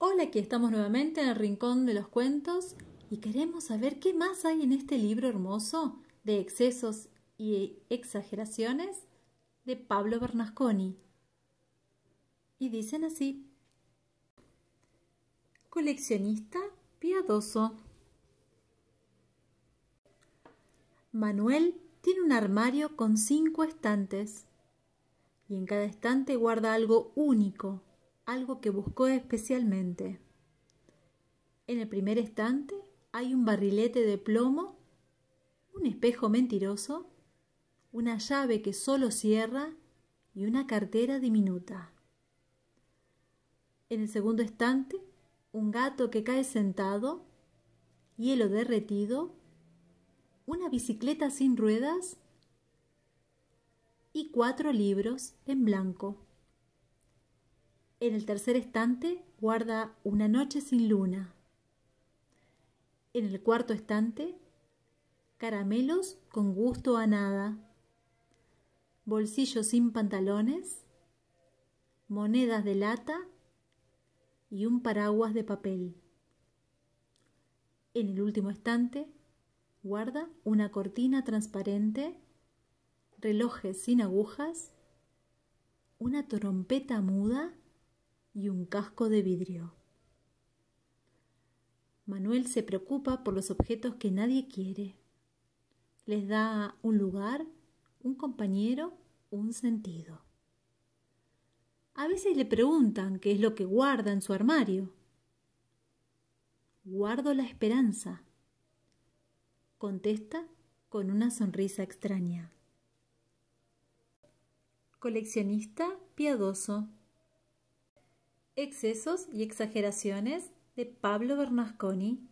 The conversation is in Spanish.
Hola, aquí estamos nuevamente en el Rincón de los Cuentos y queremos saber qué más hay en este libro hermoso de excesos y exageraciones de Pablo Bernasconi. Y dicen así. Coleccionista piadoso. Manuel tiene un armario con cinco estantes y en cada estante guarda algo único algo que buscó especialmente. En el primer estante hay un barrilete de plomo, un espejo mentiroso, una llave que solo cierra y una cartera diminuta. En el segundo estante, un gato que cae sentado, hielo derretido, una bicicleta sin ruedas y cuatro libros en blanco. En el tercer estante guarda Una noche sin luna. En el cuarto estante, caramelos con gusto a nada. bolsillos sin pantalones, monedas de lata y un paraguas de papel. En el último estante, guarda una cortina transparente, relojes sin agujas, una trompeta muda y un casco de vidrio. Manuel se preocupa por los objetos que nadie quiere. Les da un lugar, un compañero, un sentido. A veces le preguntan qué es lo que guarda en su armario. Guardo la esperanza, contesta con una sonrisa extraña. Coleccionista piadoso. Excesos y exageraciones de Pablo Bernasconi.